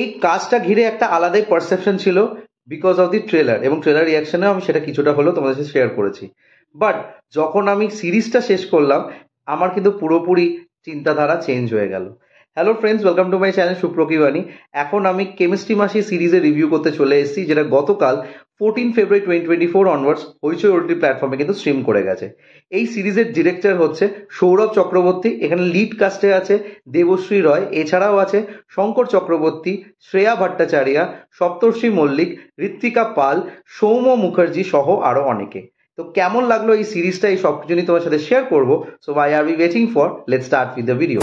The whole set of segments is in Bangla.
এই কাজটা ঘিরে একটা আলাদাই পারসেপশন ছিল বিকজ অফ দি ট্রেলার এবং ট্রেলার রিয়াকশনেও আমি সেটা কিছুটা হলেও তোমাদের সাথে শেয়ার করেছি বাট যখন আমি সিরিজটা শেষ করলাম আমার কিন্তু পুরোপুরি চিন্তাধারা চেঞ্জ হয়ে গেল hello friends welcome to my channel Suprokibani এখন আমি কেমিস্ট্রি মাসি সিরিজের রিভিউ করতে চলে এসেছি যেটা গতকাল fourteen February twenty twenty four onwards Hoichoi OTT প্ল্যাটফর্মে কিন্তু স্ট্রিম করে গেছে এই সিরিজের ডিরেক্টর হচ্ছে সৌরভ চক্রবর্তী এখানে লিড কাস্টে আছে দেবশ্রী রয় এছাড়াও আছে শঙ্কর চক্রবর্তী শ্রেয়া ভট্টাচার্যা সপ্তর্ষী মল্লিক ঋত্বিকা পাল সৌম্য মুখার্জি সহ আরও অনেকে তো কেমন লাগলো এই সিরিজটা এই সব কিছু নিয়ে তোমার সাথে শেয়ার করবো so I are be waiting for let start with the video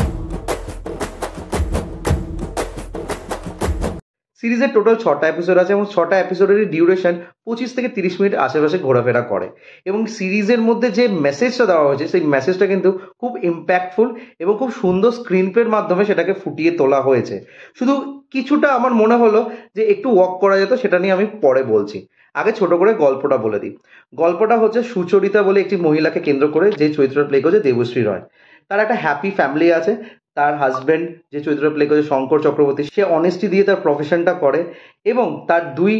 সিরিজের টোটাল ছটা এপিসোড আছে এবং ছটা এপিসোডের ডিউরেশন পঁচিশ থেকে তিরিশ মিনিট আশেপাশে ঘোরাফেরা করে এবং সিরিজের মধ্যে যে মেসেজটা দেওয়া হয়েছে সেই মেসেজটা কিন্তু খুব ইম্প্যাক্টফুল এবং খুব সুন্দর স্ক্রিন প্লের মাধ্যমে সেটাকে ফুটিয়ে তোলা হয়েছে শুধু কিছুটা আমার মনে হলো যে একটু ওয়াক করা যেত সেটা নিয়ে আমি পরে বলছি আগে ছোট করে গল্পটা বলে দিই গল্পটা হচ্ছে সুচরিতা বলে একটি মহিলাকে কেন্দ্র করে যে চরিত্রটা প্লে করছে দেবশ্রী রয় তার একটা হ্যাপি ফ্যামিলি আছে তার হাজব্যান্ড যে চরিত্র প্লে করেছে শঙ্কর চক্রবর্তী সে অনেস্টি দিয়ে তার প্রফেশনটা করে এবং তার দুই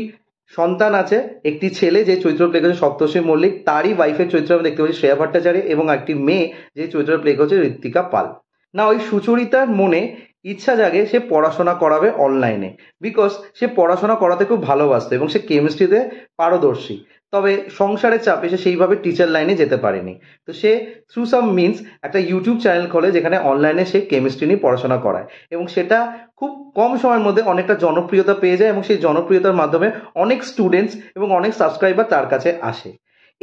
সন্তান আছে একটি ছেলে যে চরিত্র প্লে করছে সপ্তর্ষি মল্লিক তারই ওয়াইফের চরিত্র আমরা দেখতে পাচ্ছি শ্রেয়া ভট্টাচার্য এবং একটি মেয়ে যে চরিত্র প্লে করছে ঋত্বিকা পাল না ওই সুচরিতার মনে ইচ্ছা জাগে সে পড়াশোনা করাবে অনলাইনে বিকজ সে পড়াশোনা করাতে খুব ভালোবাসত এবং সে কেমিস্ট্রিতে পারদর্শী তবে সংসারের চাপে সে সেইভাবে টিচার লাইনে যেতে পারেনি তো সে থ্রু সাম মিনস একটা ইউটিউব চ্যানেল খোলে যেখানে অনলাইনে সে কেমিস্ট্রি নিয়ে পড়াশোনা করায় এবং সেটা খুব কম সময়ের মধ্যে অনেকটা জনপ্রিয়তা পেয়ে যায় এবং সেই জনপ্রিয়তার মাধ্যমে অনেক স্টুডেন্টস এবং অনেক সাবস্ক্রাইবার তার কাছে আসে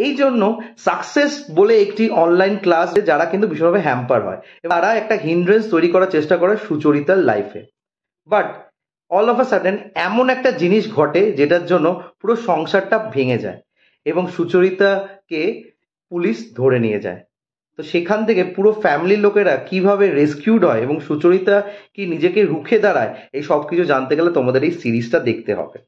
এই জন্য সাকসেস বলে একটি অনলাইন ক্লাস যারা কিন্তু ভীষণভাবে হ্যাম্পার হয় তারা একটা হিন্ড্রেন্স তৈরি করার চেষ্টা করে সুচরিতার লাইফে but all of a sudden এমন একটা জিনিস ঘটে যেটার জন্য পুরো সংসারটা ভেঙে যায় এবং সুচরিতাকে পুলিশ ধরে নিয়ে যায় তো সেখান থেকে পুরো ফ্যামিলির লোকেরা কিভাবে রেস্কিউড হয় এবং সুচরিতা কি নিজেকে রুখে দাঁড়ায় এই সব কিছু জানতে গেলে তোমাদের এই সিরিজটা দেখতে হবে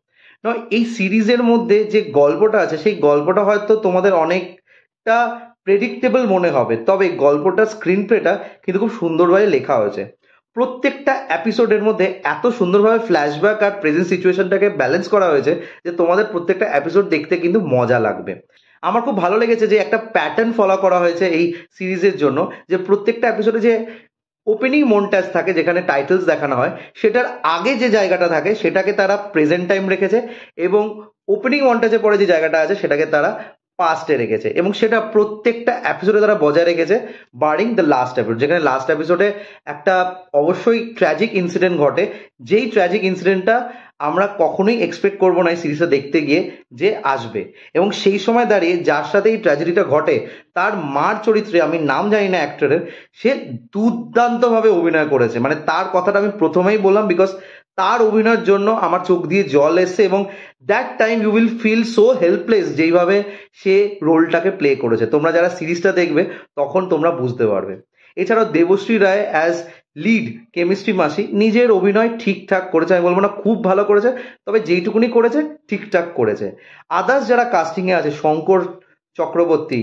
নয় এই সিরিজের মধ্যে যে গল্পটা আছে সেই গল্পটা হয়তো তোমাদের অনেকটা প্রেডিক্টেবল মনে হবে তবে গল্পটা স্ক্রিন প্লেটা কিন্তু খুব সুন্দরভাবে লেখা হয়েছে প্রত্যেকটা এপিসোডের মধ্যে এত সুন্দরভাবে ফ্ল্যাশব্যাক আর প্রেজেন্ট সিচুয়েশনটাকে ব্যালেন্স করা হয়েছে যে তোমাদের প্রত্যেকটা এপিসোড দেখতে কিন্তু মজা লাগবে আমার খুব ভালো লেগেছে যে একটা প্যাটার্ন ফলো করা হয়েছে এই সিরিজের জন্য যে প্রত্যেকটা এপিসোডে যে ওপেনিং মন্টাজ থাকে যেখানে টাইটেলস দেখানো হয় সেটার আগে যে জায়গাটা থাকে সেটাকে তারা প্রেজেন্ট টাইম রেখেছে এবং ওপেনিং মন্টাজের পরে যে জায়গাটা আছে সেটাকে তারা পাস্টে রেখেছে এবং সেটা প্রত্যেকটা এপিসোডে তারা বজায় রেখেছে বারিং দ্য লাস্ট এপিসোড যেখানে লাস্ট এপিসোডে একটা অবশ্যই ট্র্যাজিক ইনসিডেন্ট ঘটে যেই ট্র্যাজিক ইনসিডেন্টটা আমরা কখনোই এক্সপেক্ট করবো না এই সিরিজটা দেখতে গিয়ে যে আসবে এবং সেই সময় দাঁড়িয়ে যার সাথে এই ট্র্যাজেডিটা ঘটে তার মার চরিত্রে আমি নাম জানি না অ্যাক্টরের সে দুর্দান্তভাবে অভিনয় করেছে মানে তার কথাটা আমি প্রথমেই বললাম বিকজ তার অভিনয়ের জন্য আমার চোখ দিয়ে জল এসছে এবং that time you will feel so helpless যেইভাবে সে রোলটাকে প্লে করেছে তোমরা যারা সিরিজটা দেখবে তখন তোমরা বুঝতে পারবে এছাড়াও Debashree Roy as lead chemistry মাসি নিজের অভিনয় ঠিকঠাক করেছে আমি বলবো না খুব ভালো করেছে তবে যেইটুকুনি করেছে ঠিকঠাক করেছে আদার্স যারা কাস্টিংয়ে আছে শঙ্কর চক্রবর্তী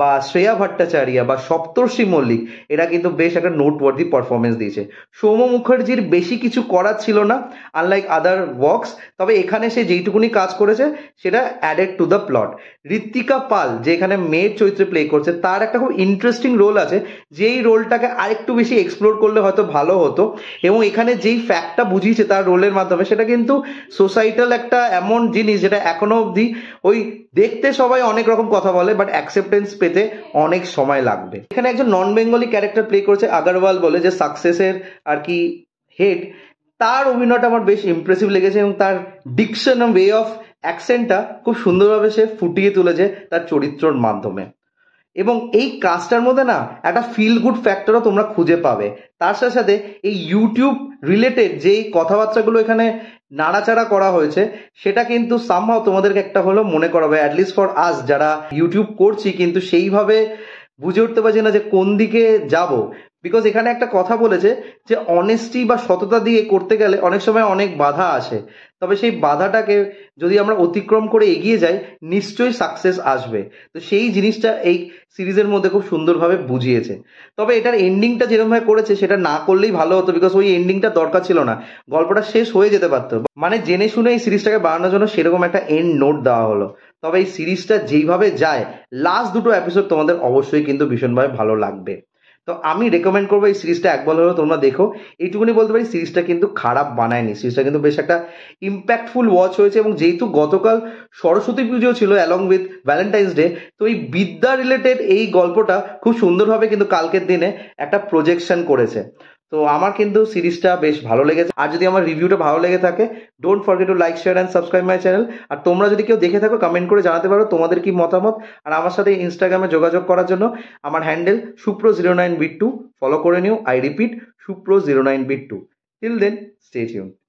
বা শ্রেয়া ভট্টাচার্যা বা সপ্তর্ষি মল্লিক এরা কিন্তু বেশ একটা নোটওয়ার্দি পারফরমেন্স দিয়েছে সৌম মুখার্জির বেশি কিছু করার ছিল না আনলাইক আদার ওয়ার্কস তবে এখানে সে যেইটুকুনি কাজ করেছে সেটা added to the plot Ritwika Pal যে এখানে মেয়ের চরিত্রে প্লে করছে তার একটা খুব ইন্টারেস্টিং রোল আছে যেই রোলটাকে আরেকটু বেশি এক্সপ্লোর করলে হয়তো ভালো হতো এবং এখানে যেই ফ্যাক্টটা বুঝিয়েছে তার রোলের মাধ্যমে সেটা কিন্তু সোসাইটাল একটা এমন জিনিস যেটা এখনো অবধি ওই দেখতে সবাই অনেক রকম কথা বলে বাট অ্যাকসেপ্টেন্স পেতে অনেক সময় লাগবে এখানে একজন নন বেঙ্গলি ক্যারেক্টার প্লে করেছে আগারওয়াল বলে যে সাকসেসের আর কি হেড তার অভিনয়টা আমার বেশ ইমপ্রেসিভ লেগেছে এবং তার ডিকশন ওয়ে অফ অ্যাকসেন্টটা খুব সুন্দরভাবে সে ফুটিয়ে তুলেছে তার চরিত্রর মাধ্যমে এবং এই কাজটার মধ্যে না একটা ফিল গুড ফ্যাক্টরও তোমরা খুঁজে পাবে তার সাথে সাথে এই ইউটিউব রিলেটেড যেই কথাবার্তাগুলো এখানে নাড়াচাড়া করা হয়েছে সেটা কিন্তু সামহাও তোমাদেরকে একটা হলো মনে করাবে অ্যাটলিস্ট ফর আস যারা ইউটিউব করছি কিন্তু সেইভাবে বুঝে উঠতে পারছি না যে কোন দিকে যাব বিকজ এখানে একটা কথা বলেছে যে অনেস্টি বা সততা দিয়ে করতে গেলে অনেক সময় অনেক বাধা আসে তবে সেই বাধাটাকে যদি আমরা অতিক্রম করে এগিয়ে যাই নিশ্চয়ই সাকসেস আসবে তো সেই জিনিসটা এই সিরিজের মধ্যে খুব সুন্দরভাবে বুঝিয়েছে তবে এটার এন্ডিংটা যেরকমভাবে করেছে সেটা না করলেই ভালো হতো বিকজ ওই এন্ডিংটা দরকার ছিল না গল্পটা শেষ হয়ে যেতে পারতো মানে জেনে শুনে এই সিরিজটাকে বানানোর জন্য সেরকম একটা এন্ড নোট দেওয়া হলো তবে এই সিরিজটা যেইভাবে যায় লাস্ট দুটো এপিসোড তোমাদের অবশ্যই কিন্তু ভীষণভাবে ভালো লাগবে তো আমি রেকমেন্ড করবো এই সিরিজটা এক বল তোমরা দেখো এইটুকুনি বলতে পারি সিরিজটা কিন্তু খারাপ বানায়নি সিরিজটা কিন্তু বেশ একটা ইম্প্যাক্টফুল ওয়াচ হয়েছে এবং যেহেতু গতকাল সরস্বতী পুজো ছিল অ্যালং উইথ ভ্যালেন্টাইন্স ডে তো এই বিদ্যা রিলেটেড এই গল্পটা খুব সুন্দরভাবে কিন্তু কালকের দিনে একটা প্রজেকশন করেছে তো আমার কিন্তু সিরিজটা বেশ ভালো লেগেছে আর যদি আমার রিভিউটা ভালো লেগে থাকে don't forget to like share and subscribe my channel আর তোমরা যদি কেউ দেখে থাকো কমেন্ট করে জানাতে পারো তোমাদের কি মতামত আর আমার সাথে ইনস্টাগ্রামে যোগাযোগ করার জন্য আমার handle Supro zero nine beat two follow করে নিও I repeat Supro zero nine beat two till then stay tune